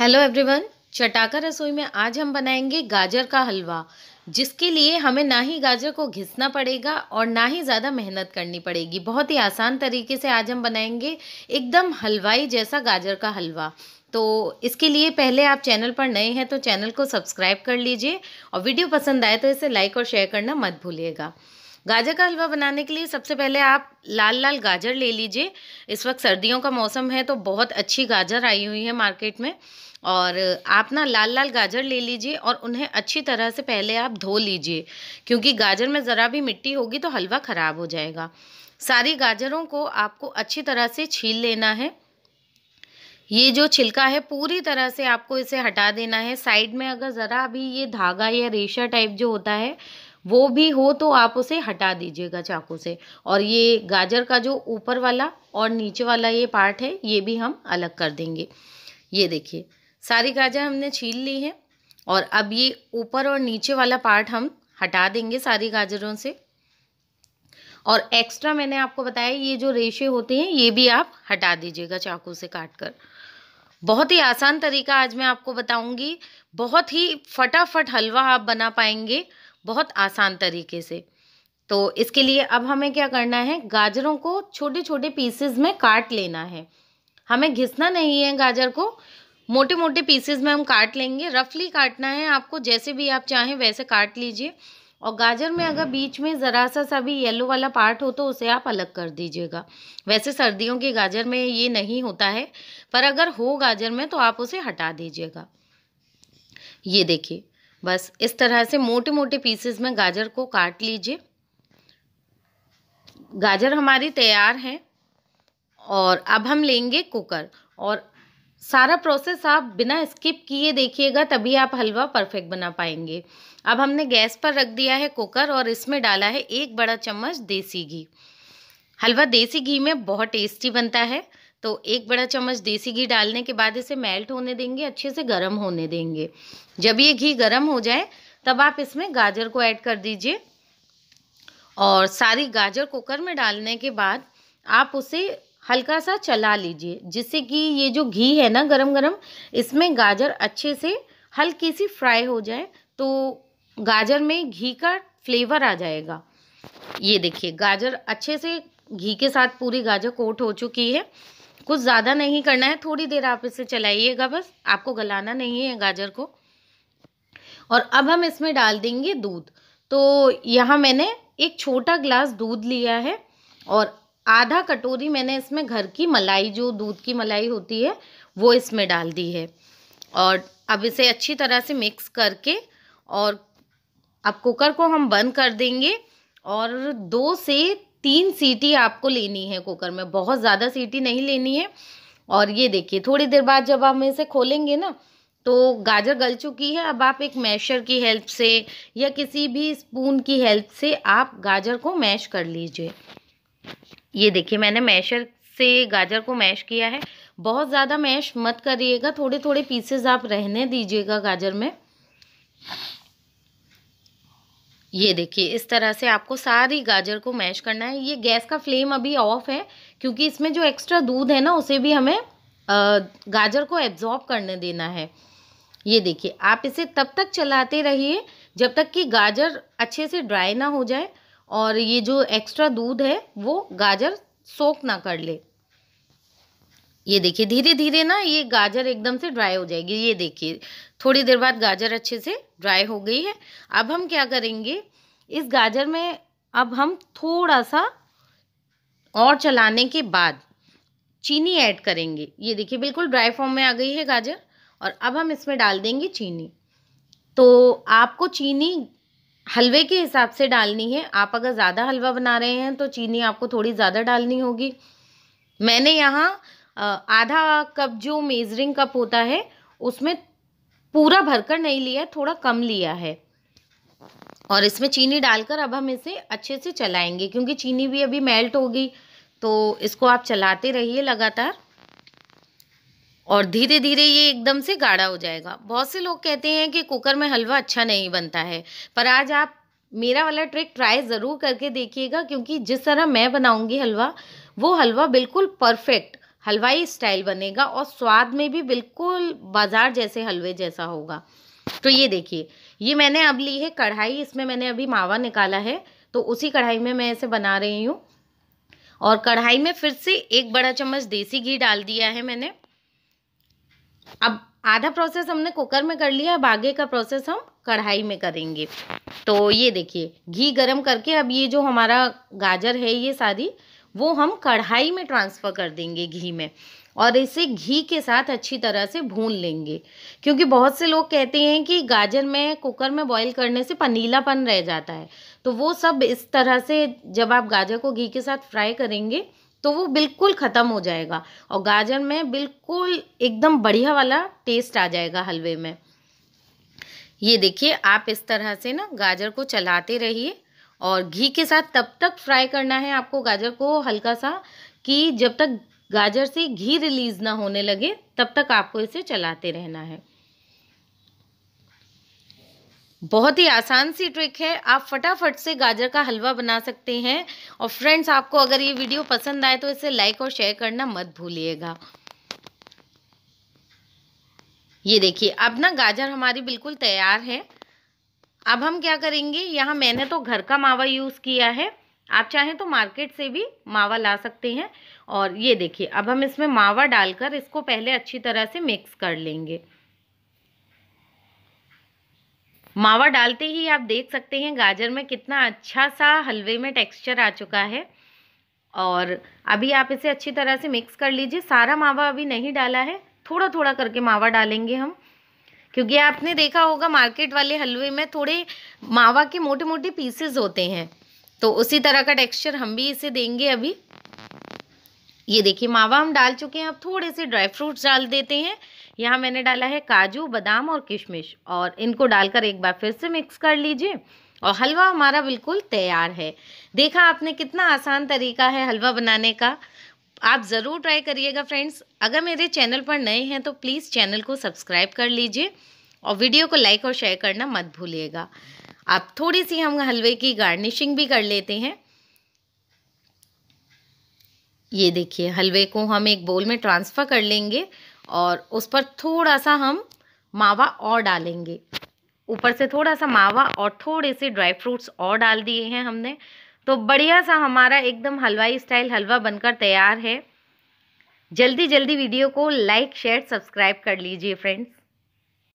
hello everyone चटाका रसोई में आज हम बनाएंगे गाजर का हलवा जिसके लिए हमें ना ही गाजर को घिसना पड़ेगा और ना ही ज़्यादा मेहनत करनी पड़ेगी बहुत ही आसान तरीके से आज हम बनाएंगे एकदम हलवाई जैसा गाजर का हलवा तो इसके लिए पहले आप चैनल पर नए हैं तो चैनल को सब्सक्राइब कर लीजिए और वीडियो पसंद आए तो इसे लाइक और शेयर करना मत भूलिएगा गाजर का हलवा बनाने के लिए सबसे पहले आप लाल लाल गाजर ले लीजिए इस वक्त सर्दियों का मौसम है तो बहुत अच्छी गाजर आई हुई है मार्केट में और आप ना लाल लाल गाजर ले लीजिए और उन्हें अच्छी तरह से पहले आप धो लीजिए क्योंकि गाजर में ज़रा भी मिट्टी होगी तो हलवा ख़राब हो जाएगा सारी गाजरों को आपको अच्छी तरह से छील लेना है ये जो छिलका है पूरी तरह से आपको इसे हटा देना है साइड में अगर ज़रा भी ये धागा या रेशा टाइप जो होता है वो भी हो तो आप उसे हटा दीजिएगा चाकू से और ये गाजर का जो ऊपर वाला और नीचे वाला ये पार्ट है ये भी हम अलग कर देंगे ये देखिए सारी गाजर हमने छील ली है और अब ये ऊपर और नीचे वाला पार्ट हम हटा देंगे सारी गाजरों से और एक्स्ट्रा मैंने आपको बताया ये जो रेशे होते हैं ये भी आप हटा दीजिएगा चाकू से काट कर बहुत ही आसान तरीका आज मैं आपको बताऊंगी बहुत ही फटाफट हलवा आप बना पाएंगे बहुत आसान तरीके से तो इसके लिए अब हमें क्या करना है गाजरों को छोटे छोटे पीसेस में काट लेना है हमें घिसना नहीं है गाजर को मोटे मोटे पीसेस में हम काट लेंगे रफली काटना है आपको जैसे भी आप चाहें वैसे काट लीजिए और गाजर में अगर बीच में ज़रा सा सा भी येलो वाला पार्ट हो तो उसे आप अलग कर दीजिएगा वैसे सर्दियों के गाजर में ये नहीं होता है पर अगर हो गाजर में तो आप उसे हटा दीजिएगा ये देखिए बस इस तरह से मोटे मोटे पीसेस में गाजर को काट लीजिए गाजर हमारी तैयार है और अब हम लेंगे कुकर और सारा प्रोसेस आप बिना स्किप किए देखिएगा तभी आप हलवा परफेक्ट बना पाएंगे अब हमने गैस पर रख दिया है कुकर और इसमें डाला है एक बड़ा चम्मच देसी घी हलवा देसी घी में बहुत टेस्टी बनता है तो एक बड़ा चम्मच देसी घी डालने के बाद इसे मेल्ट होने देंगे अच्छे से गर्म होने देंगे जब ये घी गर्म हो जाए तब आप इसमें गाजर को ऐड कर दीजिए और सारी गाजर कुकर में डालने के बाद आप उसे हल्का सा चला लीजिए जिससे कि ये जो घी है ना गरम गरम इसमें गाजर अच्छे से हल्की सी फ्राई हो जाए तो गाजर में घी का फ्लेवर आ जाएगा ये देखिए गाजर अच्छे से घी के साथ पूरी गाजर कोट हो चुकी है कुछ ज़्यादा नहीं करना है थोड़ी देर आप इसे चलाइएगा बस आपको गलाना नहीं है गाजर को और अब हम इसमें डाल देंगे दूध तो यहाँ मैंने एक छोटा ग्लास दूध लिया है और आधा कटोरी मैंने इसमें घर की मलाई जो दूध की मलाई होती है वो इसमें डाल दी है और अब इसे अच्छी तरह से मिक्स करके और अब कुकर को हम बंद कर देंगे और दो से तीन सीटी आपको लेनी है कुकर में बहुत ज़्यादा सीटी नहीं लेनी है और ये देखिए थोड़ी देर बाद जब हम इसे खोलेंगे ना तो गाजर गल चुकी है अब आप एक मैशर की हेल्प से या किसी भी स्पून की हेल्प से आप गाजर को मैश कर लीजिए ये देखिए मैंने मैशर से गाजर को मैश किया है बहुत ज़्यादा मैश मत करिएगा थोड़े थोड़े पीसेस आप रहने दीजिएगा गाजर में ये देखिए इस तरह से आपको सारी गाजर को मैश करना है ये गैस का फ्लेम अभी ऑफ है क्योंकि इसमें जो एक्स्ट्रा दूध है ना उसे भी हमें गाजर को एब्जॉर्ब करने देना है ये देखिए आप इसे तब तक चलाते रहिए जब तक कि गाजर अच्छे से ड्राई ना हो जाए और ये जो एक्स्ट्रा दूध है वो गाजर सोख ना कर ले ये देखिए धीरे धीरे ना ये गाजर एकदम से ड्राई हो जाएगी ये देखिए थोड़ी देर बाद गाजर अच्छे से ड्राई हो गई है अब हम क्या करेंगे इस गाजर में अब हम थोड़ा सा और चलाने के बाद चीनी ऐड करेंगे ये देखिए बिल्कुल ड्राई फॉर्म में आ गई है गाजर और अब हम इसमें डाल देंगे चीनी तो आपको चीनी हलवे के हिसाब से डालनी है आप अगर ज़्यादा हलवा बना रहे हैं तो चीनी आपको थोड़ी ज़्यादा डालनी होगी मैंने यहाँ आधा कप जो मेज़रिंग कप होता है उसमें पूरा भरकर नहीं लिया थोड़ा कम लिया है और इसमें चीनी डालकर अब हम इसे अच्छे से चलाएंगे क्योंकि चीनी भी अभी मेल्ट होगी तो इसको आप चलाते रहिए लगातार और धीरे धीरे ये एकदम से गाढ़ा हो जाएगा बहुत से लोग कहते हैं कि कुकर में हलवा अच्छा नहीं बनता है पर आज आप मेरा वाला ट्रिक ट्राई ज़रूर करके देखिएगा क्योंकि जिस तरह मैं बनाऊंगी हलवा वो हलवा बिल्कुल परफेक्ट हलवाई स्टाइल बनेगा और स्वाद में भी बिल्कुल बाज़ार जैसे हलवे जैसा होगा तो ये देखिए ये मैंने अब ली है कढ़ाई इसमें मैंने अभी मावा निकाला है तो उसी कढ़ाई में मैं इसे बना रही हूँ और कढ़ाई में फिर से एक बड़ा चम्मच देसी घी डाल दिया है मैंने अब आधा प्रोसेस हमने कुकर में कर लिया अब आगे का प्रोसेस हम कढ़ाई में करेंगे तो ये देखिए घी गरम करके अब ये जो हमारा गाजर है ये सारी वो हम कढ़ाई में ट्रांसफ़र कर देंगे घी में और इसे घी के साथ अच्छी तरह से भून लेंगे क्योंकि बहुत से लोग कहते हैं कि गाजर में कुकर में बॉईल करने से पनीलापन रह जाता है तो वो सब इस तरह से जब आप गाजर को घी के साथ फ्राई करेंगे तो वो बिल्कुल ख़त्म हो जाएगा और गाजर में बिल्कुल एकदम बढ़िया वाला टेस्ट आ जाएगा हलवे में ये देखिए आप इस तरह से ना गाजर को चलाते रहिए और घी के साथ तब तक फ्राई करना है आपको गाजर को हल्का सा कि जब तक गाजर से घी रिलीज ना होने लगे तब तक आपको इसे चलाते रहना है बहुत ही आसान सी ट्रिक है आप फटाफट से गाजर का हलवा बना सकते हैं और फ्रेंड्स आपको अगर ये वीडियो पसंद आए तो इसे लाइक और शेयर करना मत भूलिएगा ये देखिए अब ना गाजर हमारी बिल्कुल तैयार है अब हम क्या करेंगे यहाँ मैंने तो घर का मावा यूज़ किया है आप चाहें तो मार्केट से भी मावा ला सकते हैं और ये देखिए अब हम इसमें मावा डालकर इसको पहले अच्छी तरह से मिक्स कर लेंगे मावा डालते ही आप देख सकते हैं गाजर में कितना अच्छा सा हलवे में टेक्सचर आ चुका है और अभी आप इसे अच्छी तरह से मिक्स कर लीजिए सारा मावा अभी नहीं डाला है थोड़ा थोड़ा करके मावा डालेंगे हम क्योंकि आपने देखा होगा मार्केट वाले हलवे में थोड़े मावा के मोटे मोटे पीसेस होते हैं तो उसी तरह का टेक्सचर हम भी इसे देंगे अभी ये देखिए मावा हम डाल चुके हैं अब थोड़े से ड्राई फ्रूट्स डाल देते हैं यहाँ मैंने डाला है काजू बादाम और किशमिश और इनको डालकर एक बार फिर से मिक्स कर लीजिए और हलवा हमारा बिल्कुल तैयार है देखा आपने कितना आसान तरीका है हलवा बनाने का आप ज़रूर ट्राई करिएगा फ्रेंड्स अगर मेरे चैनल पर नए हैं तो प्लीज़ चैनल को सब्सक्राइब कर लीजिए और वीडियो को लाइक और शेयर करना मत भूलिएगा आप थोड़ी सी हम हलवे की गार्निशिंग भी कर लेते हैं ये देखिए हलवे को हम एक बोल में ट्रांसफ़र कर लेंगे और उस पर थोड़ा सा हम मावा और डालेंगे ऊपर से थोड़ा सा मावा और थोड़े से ड्राई फ्रूट्स और डाल दिए हैं हमने तो बढ़िया सा हमारा एकदम हलवाई स्टाइल हलवा बनकर तैयार है जल्दी जल्दी वीडियो को लाइक शेयर सब्सक्राइब कर लीजिए फ्रेंड्स